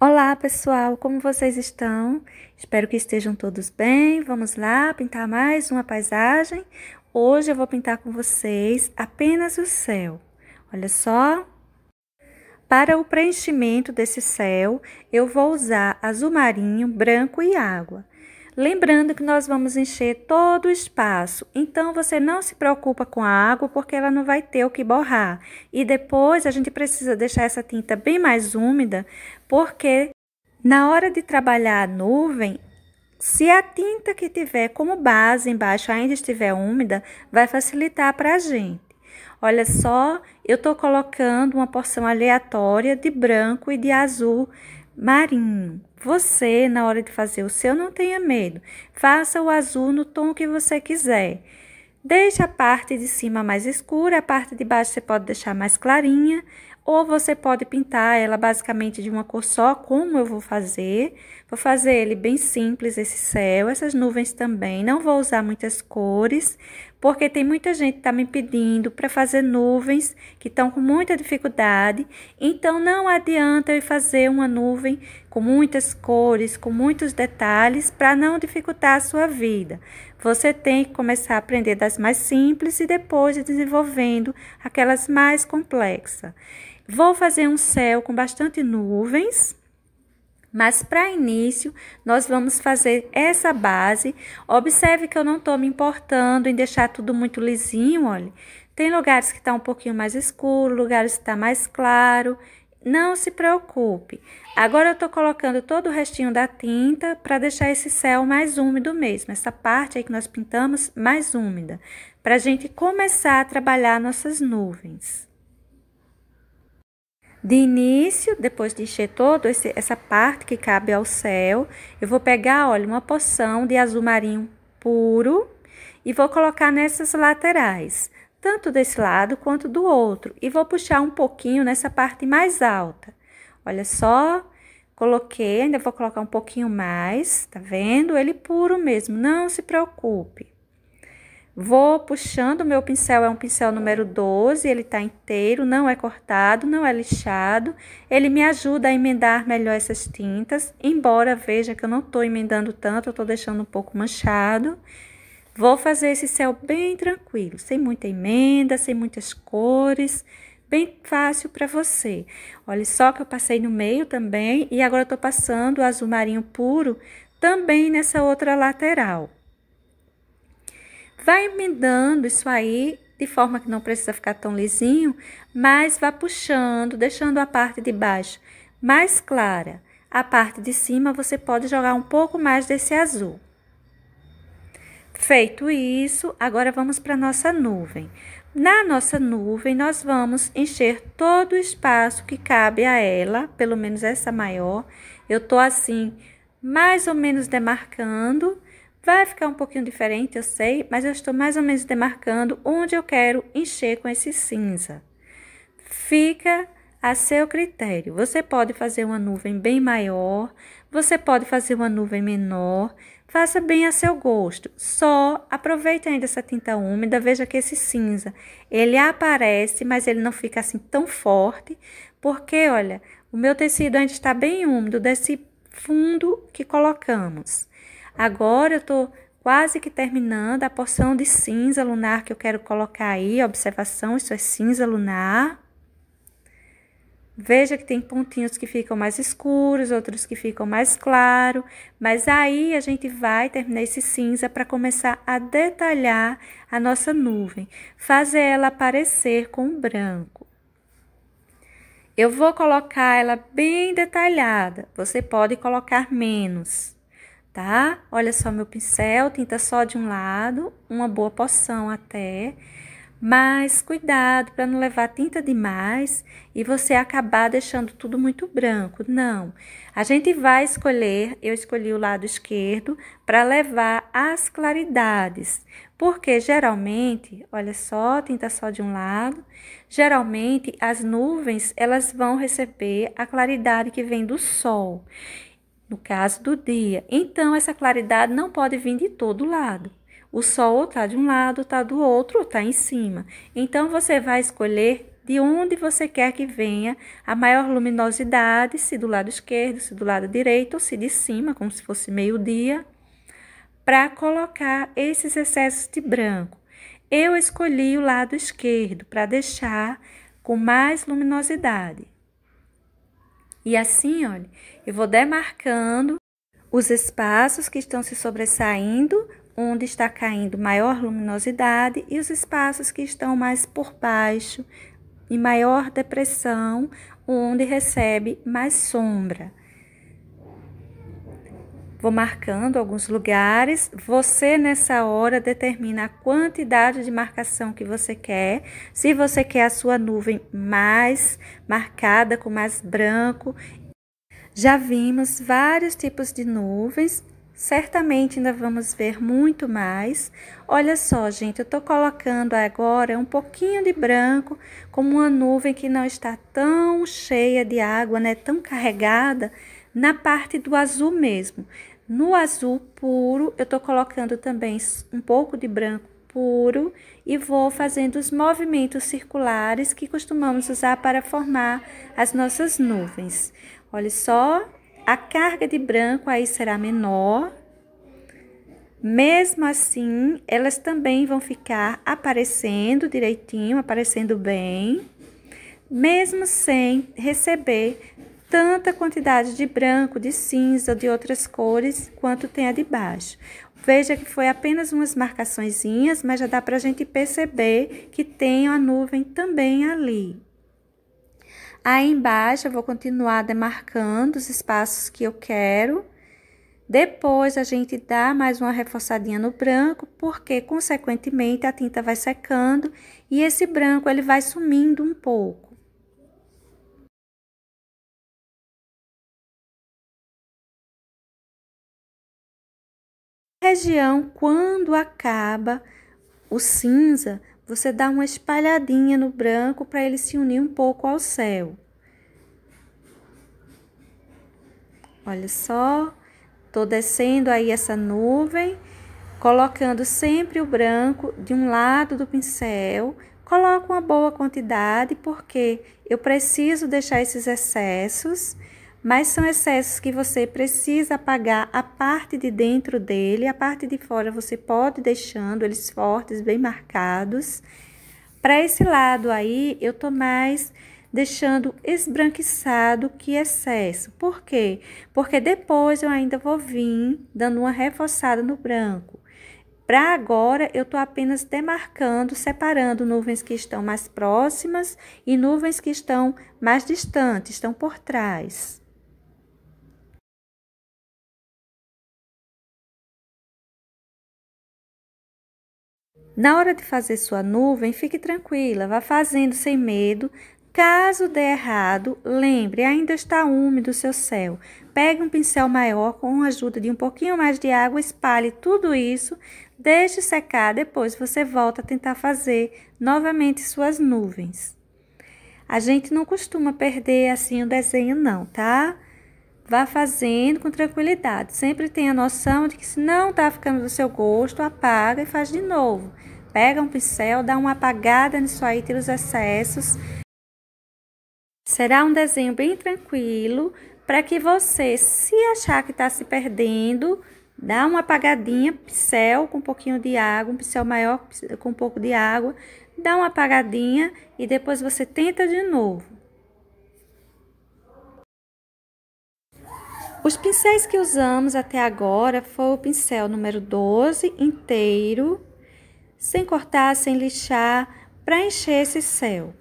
Olá pessoal, como vocês estão? Espero que estejam todos bem. Vamos lá pintar mais uma paisagem. Hoje eu vou pintar com vocês apenas o céu. Olha só. Para o preenchimento desse céu, eu vou usar azul marinho, branco e água. Lembrando que nós vamos encher todo o espaço, então você não se preocupa com a água porque ela não vai ter o que borrar. E depois a gente precisa deixar essa tinta bem mais úmida, porque na hora de trabalhar a nuvem, se a tinta que tiver como base embaixo ainda estiver úmida, vai facilitar para a gente. Olha só, eu estou colocando uma porção aleatória de branco e de azul marinho. Você, na hora de fazer o seu, não tenha medo. Faça o azul no tom que você quiser. Deixe a parte de cima mais escura, a parte de baixo você pode deixar mais clarinha, ou você pode pintar ela basicamente de uma cor só, como eu vou fazer. Vou fazer ele bem simples, esse céu, essas nuvens também. Não vou usar muitas cores, porque tem muita gente que está me pedindo para fazer nuvens que estão com muita dificuldade. Então, não adianta eu fazer uma nuvem com muitas cores, com muitos detalhes, para não dificultar a sua vida. Você tem que começar a aprender das mais simples e depois ir desenvolvendo aquelas mais complexas. Vou fazer um céu com bastante nuvens. Mas para início, nós vamos fazer essa base. Observe que eu não estou me importando em deixar tudo muito lisinho, olha. Tem lugares que está um pouquinho mais escuro, lugares que está mais claro. Não se preocupe. Agora eu estou colocando todo o restinho da tinta para deixar esse céu mais úmido mesmo. Essa parte aí que nós pintamos mais úmida. Para a gente começar a trabalhar nossas nuvens. De início, depois de encher toda essa parte que cabe ao céu, eu vou pegar, olha, uma poção de azul marinho puro e vou colocar nessas laterais, tanto desse lado quanto do outro, e vou puxar um pouquinho nessa parte mais alta. Olha só, coloquei, ainda vou colocar um pouquinho mais, tá vendo? Ele puro mesmo, não se preocupe. Vou puxando, meu pincel é um pincel número 12, ele tá inteiro, não é cortado, não é lixado. Ele me ajuda a emendar melhor essas tintas, embora veja que eu não tô emendando tanto, eu tô deixando um pouco manchado. Vou fazer esse céu bem tranquilo, sem muita emenda, sem muitas cores, bem fácil para você. Olha só que eu passei no meio também e agora eu tô passando o azul marinho puro também nessa outra lateral. Vai emendando isso aí de forma que não precisa ficar tão lisinho, mas vá puxando, deixando a parte de baixo mais clara. A parte de cima você pode jogar um pouco mais desse azul. Feito isso, agora vamos para a nossa nuvem. Na nossa nuvem, nós vamos encher todo o espaço que cabe a ela, pelo menos essa maior. Eu tô assim, mais ou menos demarcando Vai ficar um pouquinho diferente, eu sei, mas eu estou mais ou menos demarcando onde eu quero encher com esse cinza. Fica a seu critério. Você pode fazer uma nuvem bem maior, você pode fazer uma nuvem menor, faça bem a seu gosto. Só aproveite ainda essa tinta úmida, veja que esse cinza, ele aparece, mas ele não fica assim tão forte, porque olha, o meu tecido ainda está bem úmido desse fundo que colocamos. Agora eu estou quase que terminando a porção de cinza lunar que eu quero colocar aí, observação, isso é cinza lunar. Veja que tem pontinhos que ficam mais escuros, outros que ficam mais claros, mas aí a gente vai terminar esse cinza para começar a detalhar a nossa nuvem, fazer ela aparecer com branco. Eu vou colocar ela bem detalhada, você pode colocar menos tá? Olha só meu pincel, tinta só de um lado, uma boa poção até, mas cuidado para não levar tinta demais e você acabar deixando tudo muito branco. Não, a gente vai escolher, eu escolhi o lado esquerdo para levar as claridades, porque geralmente, olha só, tinta só de um lado, geralmente as nuvens elas vão receber a claridade que vem do sol no caso do dia. Então, essa claridade não pode vir de todo lado. O sol está de um lado, está do outro, está em cima. Então, você vai escolher de onde você quer que venha a maior luminosidade, se do lado esquerdo, se do lado direito, ou se de cima, como se fosse meio-dia, para colocar esses excessos de branco. Eu escolhi o lado esquerdo para deixar com mais luminosidade. E assim, olha, eu vou demarcando os espaços que estão se sobressaindo, onde está caindo maior luminosidade, e os espaços que estão mais por baixo, em maior depressão, onde recebe mais sombra. Vou marcando alguns lugares. Você, nessa hora, determina a quantidade de marcação que você quer. Se você quer a sua nuvem mais marcada, com mais branco. Já vimos vários tipos de nuvens. Certamente ainda vamos ver muito mais. Olha só, gente, eu estou colocando agora um pouquinho de branco, como uma nuvem que não está tão cheia de água, né? Tão carregada na parte do azul mesmo, no azul puro, eu tô colocando também um pouco de branco puro e vou fazendo os movimentos circulares que costumamos usar para formar as nossas nuvens. Olha só, a carga de branco aí será menor. Mesmo assim, elas também vão ficar aparecendo direitinho, aparecendo bem, mesmo sem receber tanta quantidade de branco, de cinza, de outras cores, quanto tem a de baixo. Veja que foi apenas umas marcaçõezinhas, mas já dá para a gente perceber que tem a nuvem também ali. Aí embaixo eu vou continuar demarcando os espaços que eu quero. Depois a gente dá mais uma reforçadinha no branco, porque consequentemente a tinta vai secando e esse branco ele vai sumindo um pouco. região, quando acaba o cinza, você dá uma espalhadinha no branco para ele se unir um pouco ao céu. Olha só, tô descendo aí essa nuvem, colocando sempre o branco de um lado do pincel. Coloco uma boa quantidade porque eu preciso deixar esses excessos mas são excessos que você precisa apagar a parte de dentro dele, a parte de fora você pode deixando eles fortes, bem marcados. Para esse lado aí, eu tô mais deixando esbranquiçado que excesso. Por quê? Porque depois eu ainda vou vir dando uma reforçada no branco. Para agora, eu estou apenas demarcando, separando nuvens que estão mais próximas e nuvens que estão mais distantes, estão por trás. Na hora de fazer sua nuvem, fique tranquila, vá fazendo sem medo. Caso dê errado, lembre, ainda está úmido o seu céu. Pegue um pincel maior com a ajuda de um pouquinho mais de água, espalhe tudo isso, deixe secar, depois você volta a tentar fazer novamente suas nuvens. A gente não costuma perder assim o desenho não, tá? Vá fazendo com tranquilidade. Sempre tenha noção de que se não está ficando do seu gosto, apaga e faz de novo. Pega um pincel, dá uma apagada nisso aí, tira os excessos. Será um desenho bem tranquilo para que você, se achar que está se perdendo, dá uma apagadinha, pincel com um pouquinho de água, um pincel maior com um pouco de água, dá uma apagadinha e depois você tenta de novo. Os pincéis que usamos até agora foi o pincel número 12 inteiro, sem cortar, sem lixar, para encher esse céu.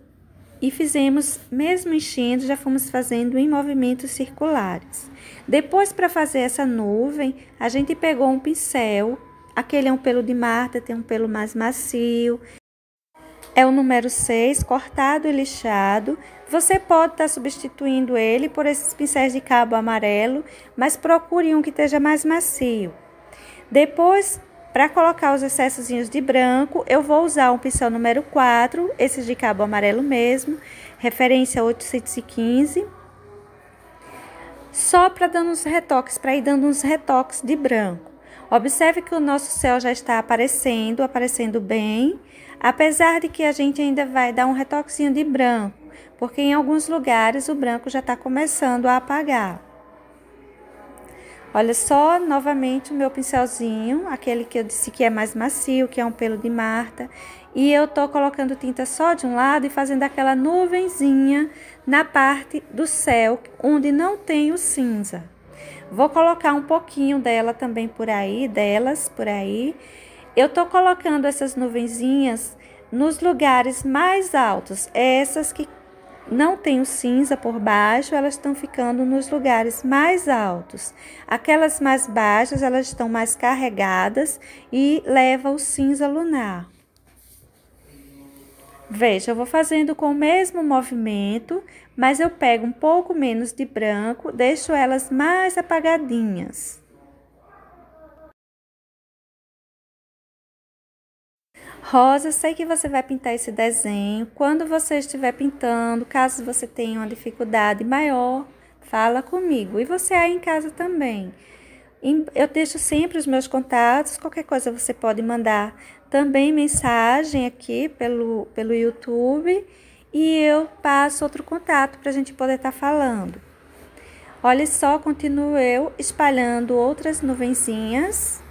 E fizemos, mesmo enchendo, já fomos fazendo em movimentos circulares. Depois, para fazer essa nuvem, a gente pegou um pincel, aquele é um pelo de Marta, tem um pelo mais macio, é o número 6, cortado e lixado. Você pode estar substituindo ele por esses pincéis de cabo amarelo, mas procure um que esteja mais macio. Depois, para colocar os excessos de branco, eu vou usar um pincel número 4, esses de cabo amarelo mesmo, referência 815. Só para dar uns retoques, para ir dando uns retoques de branco. Observe que o nosso céu já está aparecendo, aparecendo bem, apesar de que a gente ainda vai dar um retoquezinho de branco, porque em alguns lugares o branco já está começando a apagar. Olha só novamente o meu pincelzinho, aquele que eu disse que é mais macio, que é um pelo de Marta. E eu tô colocando tinta só de um lado e fazendo aquela nuvenzinha na parte do céu onde não tem o cinza. Vou colocar um pouquinho dela também por aí, delas por aí. Eu tô colocando essas nuvenzinhas nos lugares mais altos. Essas que não tem o cinza por baixo, elas estão ficando nos lugares mais altos. Aquelas mais baixas, elas estão mais carregadas e leva o cinza lunar. Veja, eu vou fazendo com o mesmo movimento, mas eu pego um pouco menos de branco, deixo elas mais apagadinhas. Rosa, sei que você vai pintar esse desenho. Quando você estiver pintando, caso você tenha uma dificuldade maior, fala comigo. E você aí em casa também. Eu deixo sempre os meus contatos, qualquer coisa você pode mandar também mensagem aqui pelo, pelo YouTube e eu passo outro contato para a gente poder estar tá falando. Olha só, continuo eu espalhando outras nuvenzinhas,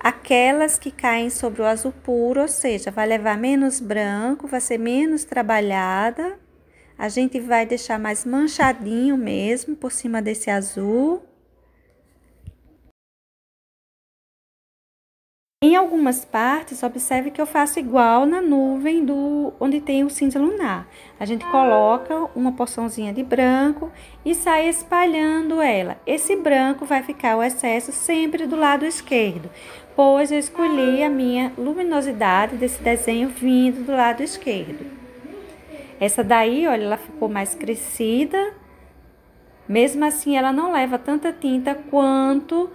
aquelas que caem sobre o azul puro, ou seja, vai levar menos branco, vai ser menos trabalhada. A gente vai deixar mais manchadinho mesmo por cima desse azul. Em algumas partes, observe que eu faço igual na nuvem do onde tem o cinza lunar. A gente coloca uma porçãozinha de branco e sai espalhando ela. Esse branco vai ficar o excesso sempre do lado esquerdo, pois eu escolhi a minha luminosidade desse desenho vindo do lado esquerdo. Essa daí, olha, ela ficou mais crescida. Mesmo assim, ela não leva tanta tinta quanto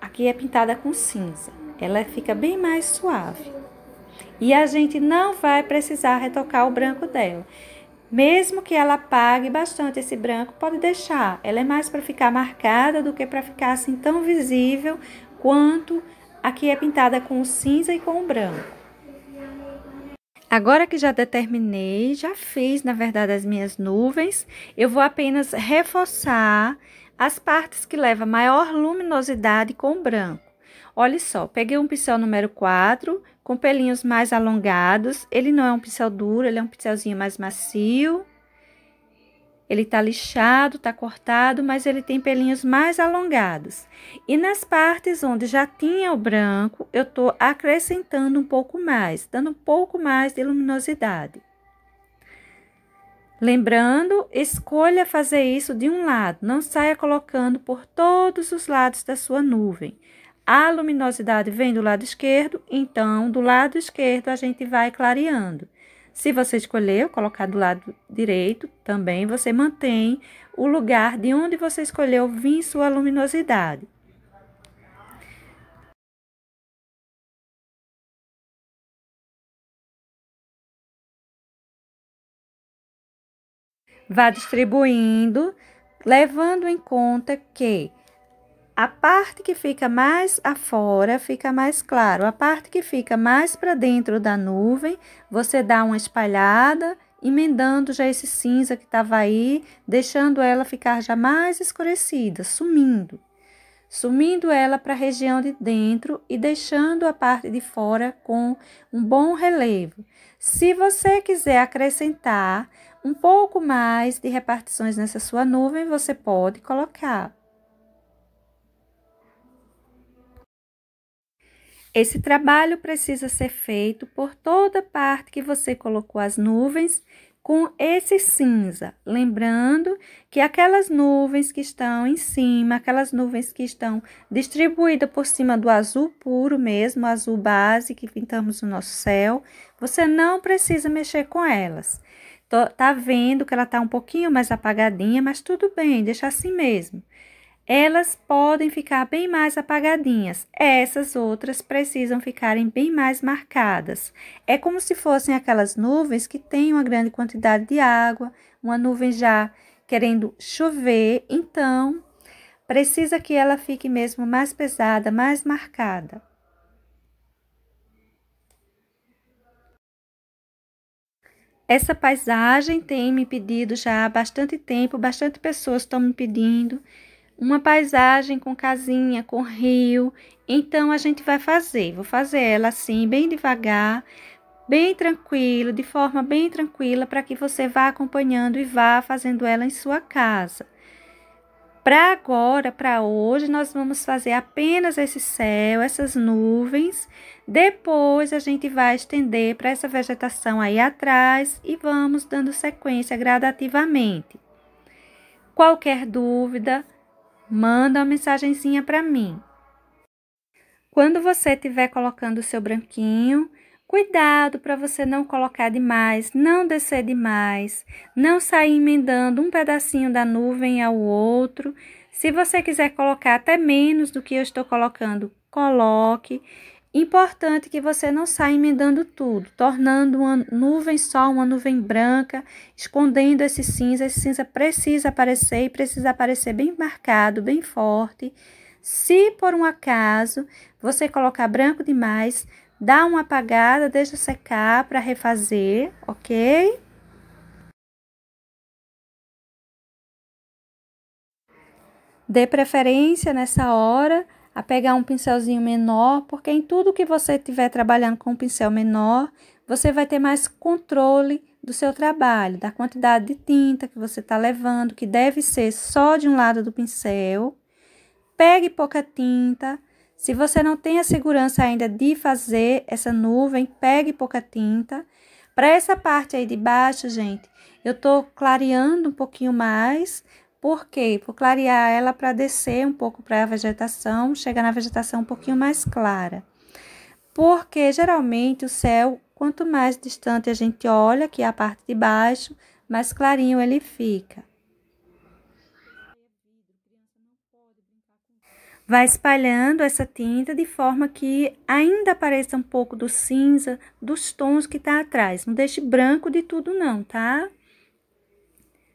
aqui é pintada com cinza ela fica bem mais suave. E a gente não vai precisar retocar o branco dela. Mesmo que ela apague bastante esse branco, pode deixar. Ela é mais para ficar marcada do que para ficar assim tão visível quanto a que é pintada com o cinza e com o branco. Agora que já determinei, já fiz na verdade as minhas nuvens, eu vou apenas reforçar as partes que levam maior luminosidade com branco. Olha só, peguei um pincel número 4, com pelinhos mais alongados. Ele não é um pincel duro, ele é um pincelzinho mais macio. Ele tá lixado, tá cortado, mas ele tem pelinhos mais alongados. E nas partes onde já tinha o branco, eu tô acrescentando um pouco mais, dando um pouco mais de luminosidade. Lembrando, escolha fazer isso de um lado, não saia colocando por todos os lados da sua nuvem. A luminosidade vem do lado esquerdo, então do lado esquerdo a gente vai clareando. Se você escolheu colocar do lado direito, também você mantém o lugar de onde você escolheu vir sua luminosidade. Vá distribuindo, levando em conta que a parte que fica mais afora fica mais claro. A parte que fica mais para dentro da nuvem, você dá uma espalhada, emendando já esse cinza que estava aí, deixando ela ficar já mais escurecida, sumindo. Sumindo ela para a região de dentro e deixando a parte de fora com um bom relevo. Se você quiser acrescentar um pouco mais de repartições nessa sua nuvem, você pode colocar. Esse trabalho precisa ser feito por toda parte que você colocou as nuvens com esse cinza, lembrando que aquelas nuvens que estão em cima, aquelas nuvens que estão distribuídas por cima do azul puro mesmo, azul base que pintamos no nosso céu, você não precisa mexer com elas. Tô, tá vendo que ela tá um pouquinho mais apagadinha, mas tudo bem, deixa assim mesmo elas podem ficar bem mais apagadinhas, essas outras precisam ficarem bem mais marcadas. É como se fossem aquelas nuvens que têm uma grande quantidade de água, uma nuvem já querendo chover, então precisa que ela fique mesmo mais pesada, mais marcada. Essa paisagem tem me pedido já há bastante tempo, bastante pessoas estão me pedindo uma paisagem com casinha, com rio. Então a gente vai fazer, vou fazer ela assim, bem devagar, bem tranquilo, de forma bem tranquila, para que você vá acompanhando e vá fazendo ela em sua casa. Para agora, para hoje, nós vamos fazer apenas esse céu, essas nuvens. Depois a gente vai estender para essa vegetação aí atrás e vamos dando sequência gradativamente. Qualquer dúvida, manda uma mensagenzinha para mim. Quando você estiver colocando o seu branquinho, cuidado para você não colocar demais, não descer demais, não sair emendando um pedacinho da nuvem ao outro. Se você quiser colocar até menos do que eu estou colocando, coloque. Importante que você não saia emendando tudo, tornando uma nuvem só, uma nuvem branca, escondendo esse cinza. Esse cinza precisa aparecer e precisa aparecer bem marcado, bem forte. Se por um acaso você colocar branco demais, dá uma apagada, deixa secar para refazer, ok? Dê preferência nessa hora a pegar um pincelzinho menor, porque em tudo que você estiver trabalhando com um pincel menor, você vai ter mais controle do seu trabalho, da quantidade de tinta que você está levando, que deve ser só de um lado do pincel. Pegue pouca tinta. Se você não tem a segurança ainda de fazer essa nuvem, pegue pouca tinta. Para essa parte aí de baixo, gente, eu tô clareando um pouquinho mais, por quê? Por clarear ela para descer um pouco para a vegetação, chegar na vegetação um pouquinho mais clara. Porque geralmente o céu, quanto mais distante a gente olha, que é a parte de baixo, mais clarinho ele fica. Vai espalhando essa tinta de forma que ainda apareça um pouco do cinza, dos tons que está atrás. Não deixe branco de tudo não, tá?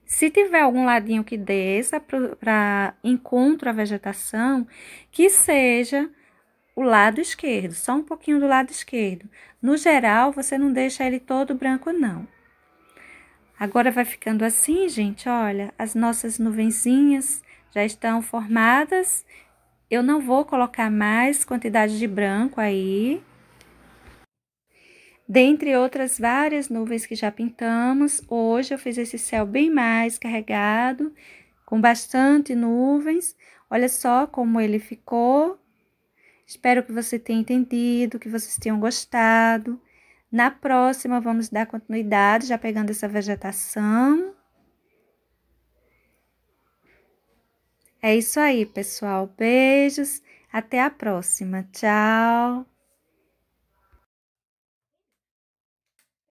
Se tiver algum ladinho que desça para encontro à vegetação, que seja o lado esquerdo, só um pouquinho do lado esquerdo. No geral, você não deixa ele todo branco, não. Agora vai ficando assim, gente, olha, as nossas nuvenzinhas já estão formadas. Eu não vou colocar mais quantidade de branco aí, Dentre outras várias nuvens que já pintamos, hoje eu fiz esse céu bem mais carregado, com bastante nuvens. Olha só como ele ficou. Espero que você tenha entendido, que vocês tenham gostado. Na próxima, vamos dar continuidade, já pegando essa vegetação. É isso aí, pessoal. Beijos. Até a próxima. Tchau.